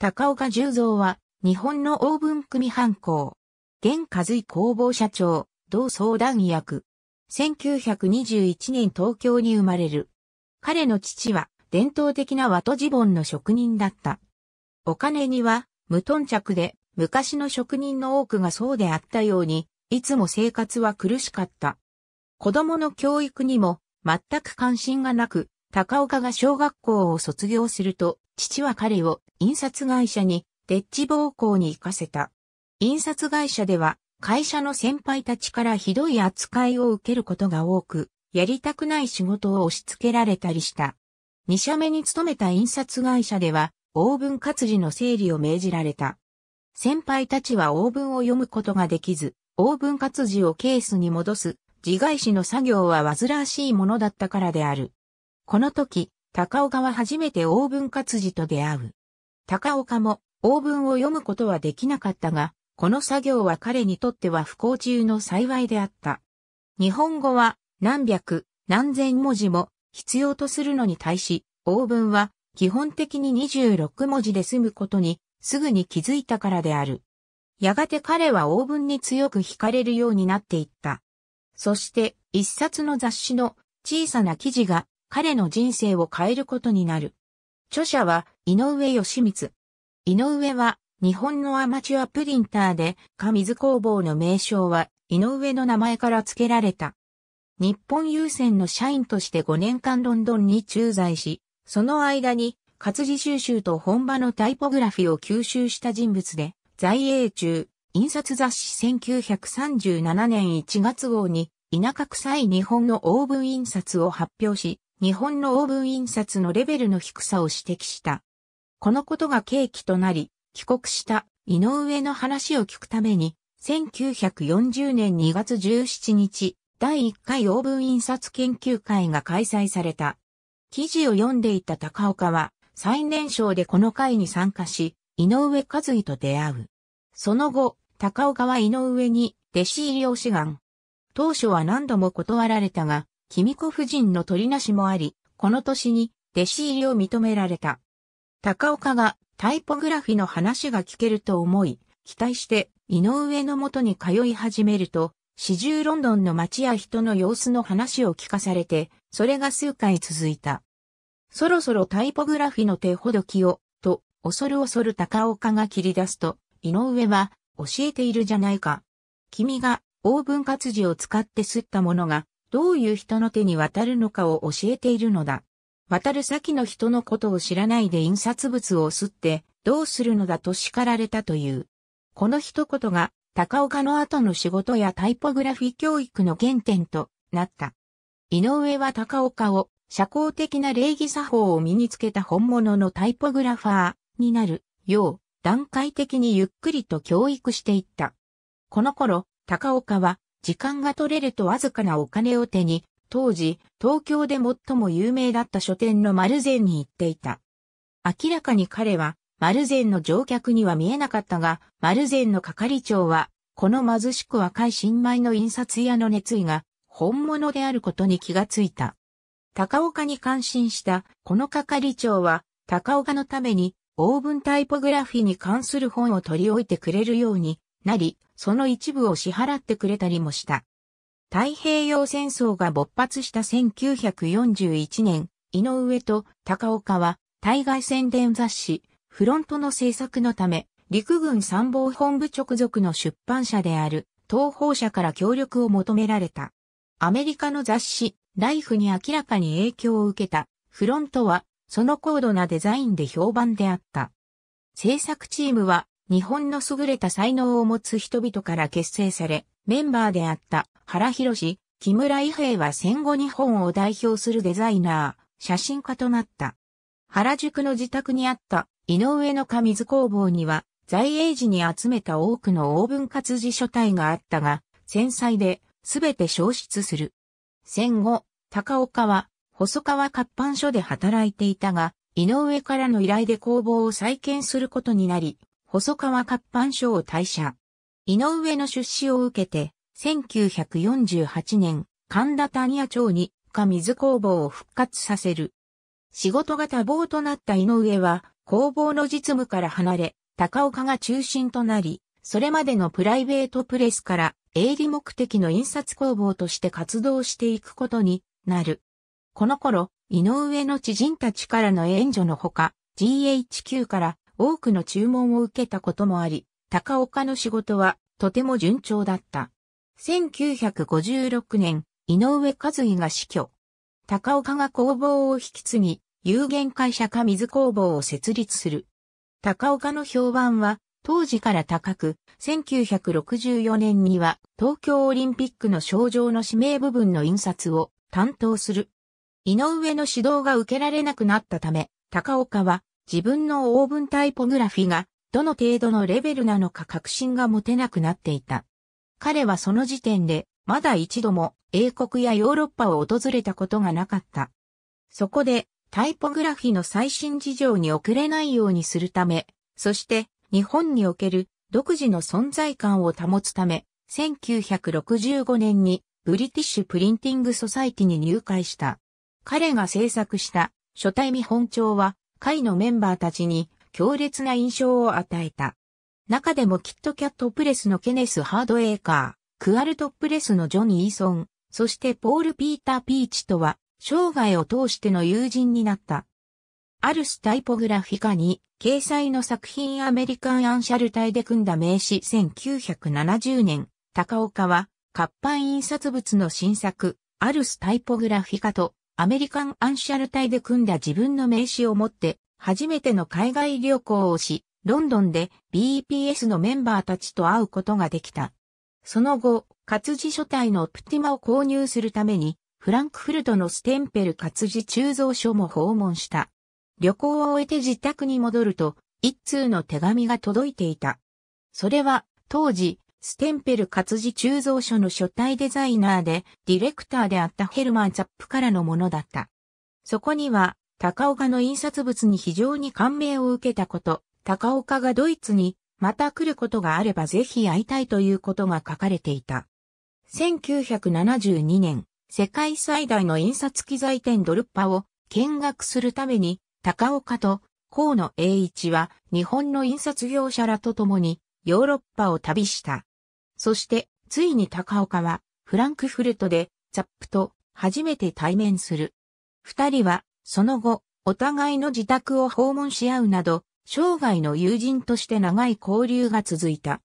高岡十三は、日本のオーブン組犯行。現和井工房社長、同相談役。1921年東京に生まれる。彼の父は、伝統的な和とジボンの職人だった。お金には、無頓着で、昔の職人の多くがそうであったように、いつも生活は苦しかった。子供の教育にも、全く関心がなく、高岡が小学校を卒業すると、父は彼を印刷会社にデッチ暴行に行かせた。印刷会社では会社の先輩たちからひどい扱いを受けることが多く、やりたくない仕事を押し付けられたりした。二社目に勤めた印刷会社では、オーブン活字の整理を命じられた。先輩たちはオーブンを読むことができず、オーブン活字をケースに戻す、自害死の作業は煩わしいものだったからである。この時、高岡は初めてオーブン活字と出会う。高岡もオーブンを読むことはできなかったが、この作業は彼にとっては不幸中の幸いであった。日本語は何百、何千文字も必要とするのに対し、オーブンは基本的に26文字で済むことにすぐに気づいたからである。やがて彼はオーブンに強く惹かれるようになっていった。そして一冊の雑誌の小さな記事が彼の人生を変えることになる。著者は井上義光。井上は日本のアマチュアプリンターで、上水工房の名称は井上の名前から付けられた。日本郵船の社員として5年間ロンドンに駐在し、その間に活字収集と本場のタイポグラフィを吸収した人物で、在英中、印刷雑誌1937年1月号に田舎臭い日本のオーブン印刷を発表し、日本のオーブン印刷のレベルの低さを指摘した。このことが契機となり、帰国した井上の話を聞くために、1940年2月17日、第1回オーブン印刷研究会が開催された。記事を読んでいた高岡は、最年少でこの会に参加し、井上和井と出会う。その後、高岡は井上に弟子入りを志願。当初は何度も断られたが、君子夫人の取りなしもあり、この年に弟子入りを認められた。高岡がタイポグラフィの話が聞けると思い、期待して井上のもとに通い始めると、四終ロンドンの街や人の様子の話を聞かされて、それが数回続いた。そろそろタイポグラフィの手ほどきを、と、恐る恐る高岡が切り出すと、井上は、教えているじゃないか。君が、オーブン活字を使って刷ったものが、どういう人の手に渡るのかを教えているのだ。渡る先の人のことを知らないで印刷物を吸ってどうするのだと叱られたという。この一言が高岡の後の仕事やタイポグラフィ教育の原点となった。井上は高岡を社交的な礼儀作法を身につけた本物のタイポグラファーになるよう段階的にゆっくりと教育していった。この頃、高岡は時間が取れるとわずかなお金を手に、当時、東京で最も有名だった書店の丸善に行っていた。明らかに彼は、丸善の乗客には見えなかったが、丸善の係長は、この貧しく若い新米の印刷屋の熱意が、本物であることに気がついた。高岡に感心した、この係長は、高岡のために、オーブンタイポグラフィに関する本を取り置いてくれるようになり、その一部を支払ってくれたりもした。太平洋戦争が勃発した1941年、井上と高岡は対外宣伝雑誌、フロントの制作のため、陸軍参謀本部直属の出版社である東方社から協力を求められた。アメリカの雑誌、ライフに明らかに影響を受けた、フロントは、その高度なデザインで評判であった。制作チームは、日本の優れた才能を持つ人々から結成され、メンバーであった原博木村伊兵衛は戦後日本を代表するデザイナー、写真家となった。原宿の自宅にあった井上の紙図工房には、在英時に集めた多くの大ン活字書体があったが、繊細で全て消失する。戦後、高岡は細川活版所で働いていたが、井上からの依頼で工房を再建することになり、細川活版所を退社。井上の出資を受けて、1948年、神田谷屋町に、深水工房を復活させる。仕事が多忙となった井上は、工房の実務から離れ、高岡が中心となり、それまでのプライベートプレスから営利目的の印刷工房として活動していくことになる。この頃、井上の知人たちからの援助のほか、GHQ から多くの注文を受けたこともあり、高岡の仕事はとても順調だった。1956年、井上和井が死去。高岡が工房を引き継ぎ、有限会社か水工房を設立する。高岡の評判は当時から高く、1964年には東京オリンピックの賞状の指名部分の印刷を担当する。井上の指導が受けられなくなったため、高岡は自分のオーブンタイポグラフィがどの程度のレベルなのか確信が持てなくなっていた。彼はその時点でまだ一度も英国やヨーロッパを訪れたことがなかった。そこでタイポグラフィの最新事情に遅れないようにするため、そして日本における独自の存在感を保つため、1965年にブリティッシュプリンティングソサイティに入会した。彼が制作した書体見本帳は会のメンバーたちに強烈な印象を与えた。中でもキットキャットプレスのケネス・ハードエーカー、クアルトプレスのジョニー・ソン、そしてポール・ピーター・ピーチとは、生涯を通しての友人になった。アルス・タイポグラフィカに、掲載の作品アメリカン・アンシャル隊で組んだ名詞1970年、高岡は、活版印刷物の新作、アルス・タイポグラフィカと、アメリカンアンシャル隊で組んだ自分の名刺を持って、初めての海外旅行をし、ロンドンで BEPS のメンバーたちと会うことができた。その後、活字書体のプティマを購入するために、フランクフルトのステンペル活字鋳造所も訪問した。旅行を終えて自宅に戻ると、一通の手紙が届いていた。それは、当時、ステンペル活字鋳造所の書体デザイナーで、ディレクターであったヘルマン・ザップからのものだった。そこには、高岡の印刷物に非常に感銘を受けたこと、高岡がドイツにまた来ることがあればぜひ会いたいということが書かれていた。1972年、世界最大の印刷機材店ドルッパを見学するために、高岡と河野栄一は日本の印刷業者らと共にヨーロッパを旅した。そして、ついに高岡は、フランクフルトで、ザップと初めて対面する。二人は、その後、お互いの自宅を訪問し合うなど、生涯の友人として長い交流が続いた。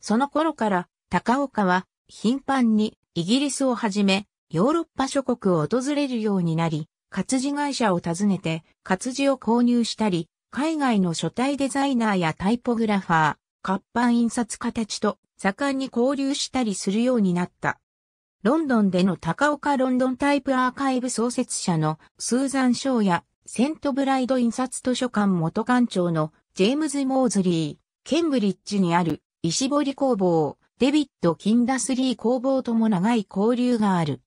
その頃から、高岡は、頻繁に、イギリスをはじめ、ヨーロッパ諸国を訪れるようになり、活字会社を訪ねて、活字を購入したり、海外の書体デザイナーやタイポグラファー、活版印刷家たちと盛んに交流したりするようになった。ロンドンでの高岡ロンドンタイプアーカイブ創設者のスーザン・ショーやセントブライド印刷図書館元館長のジェームズ・モーズリー、ケンブリッジにある石堀工房、デビッド・キンダスリー工房とも長い交流がある。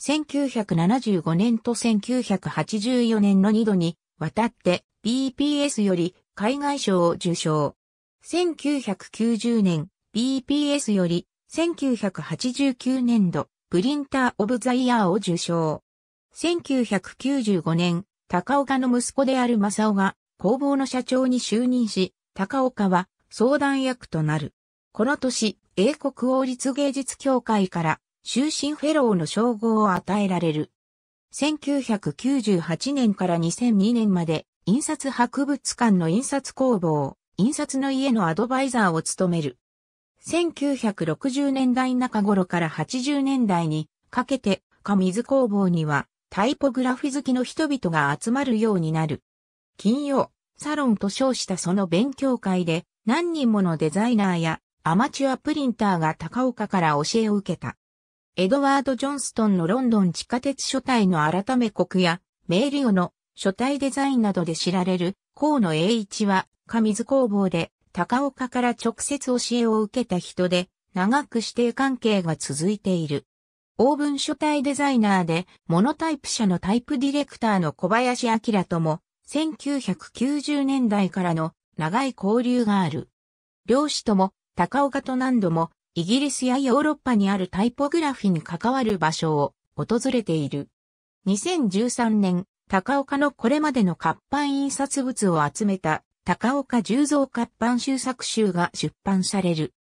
1975年と1984年の2度に渡って BPS より海外賞を受賞。1990年、BPS より1989年度プリンター・オブ・ザ・イヤーを受賞。1995年、高岡の息子である正雄が工房の社長に就任し、高岡は相談役となる。この年、英国王立芸術協会から終身フェローの称号を与えられる。1998年から2002年まで印刷博物館の印刷工房、印刷の家のアドバイザーを務める。1960年代中頃から80年代にかけて、過水工房には、タイポグラフィ好きの人々が集まるようになる。金曜、サロンと称したその勉強会で、何人ものデザイナーやアマチュアプリンターが高岡から教えを受けた。エドワード・ジョンストンのロンドン地下鉄書体の改め国や、メーリオの書体デザインなどで知られる、河野栄一は、上水工房で、高岡から直接教えを受けた人で、長く指定関係が続いている。オーブン書体デザイナーで、モノタイプ社のタイプディレクターの小林明とも、1990年代からの長い交流がある。両氏とも、高岡と何度も、イギリスやヨーロッパにあるタイポグラフィに関わる場所を訪れている。2013年、高岡のこれまでの活版印刷物を集めた高岡十蔵活版集作集が出版される。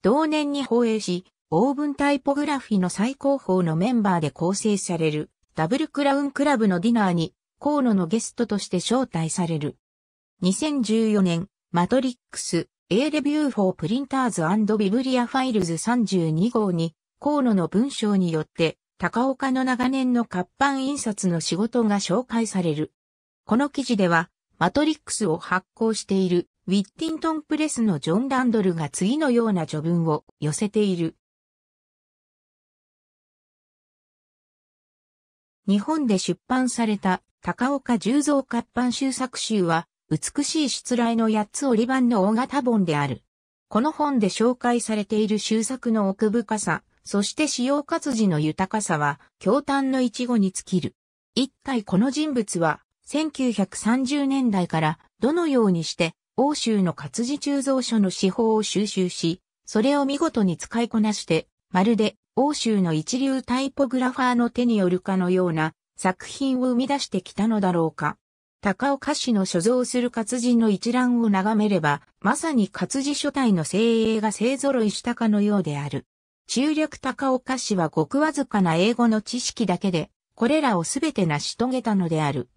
同年に放映し、オーブンタイポグラフィの最高峰のメンバーで構成される、ダブルクラウンクラブのディナーに、河野のゲストとして招待される。2014年、マトリックス、A レビュー e w for Printers and b i 32号に、河野の文章によって、高岡の長年の活版印刷の仕事が紹介される。この記事では、マトリックスを発行しているウィッティントンプレスのジョン・ランドルが次のような序文を寄せている。日本で出版された高岡十三活版集作集は美しい失礼の八つ折り版の大型本である。この本で紹介されている集作の奥深さ、そして使用活字の豊かさは、驚嘆の一語に尽きる。一体この人物は、1930年代からどのようにして欧州の活字鋳造所の手法を収集し、それを見事に使いこなして、まるで欧州の一流タイポグラファーの手によるかのような作品を生み出してきたのだろうか。高岡市の所蔵する活字の一覧を眺めれば、まさに活字書体の精鋭が勢揃いしたかのようである。中略高岡市はごくわずかな英語の知識だけで、これらをすべて成し遂げたのである。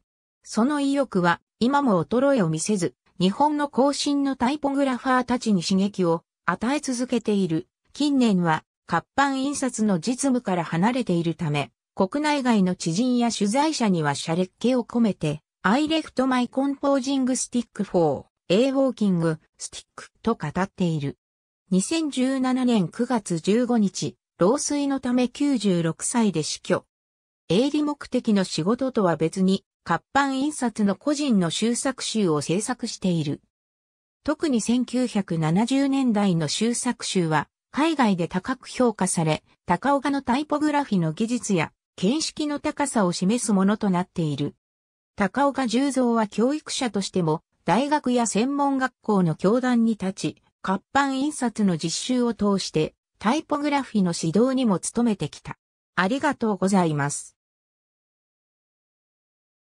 その意欲は今も衰えを見せず、日本の後進のタイポグラファーたちに刺激を与え続けている。近年は活版印刷の実務から離れているため、国内外の知人や取材者にはシャレ気を込めて、I left my composing stick for a walking stick と語っている。2017年9月15日、老衰のため96歳で死去。営利目的の仕事とは別に、活版印刷の個人の修作集を制作している。特に1970年代の修作集は海外で高く評価され、高岡のタイポグラフィの技術や見識の高さを示すものとなっている。高岡十三は教育者としても大学や専門学校の教壇に立ち、活版印刷の実習を通してタイポグラフィの指導にも努めてきた。ありがとうございます。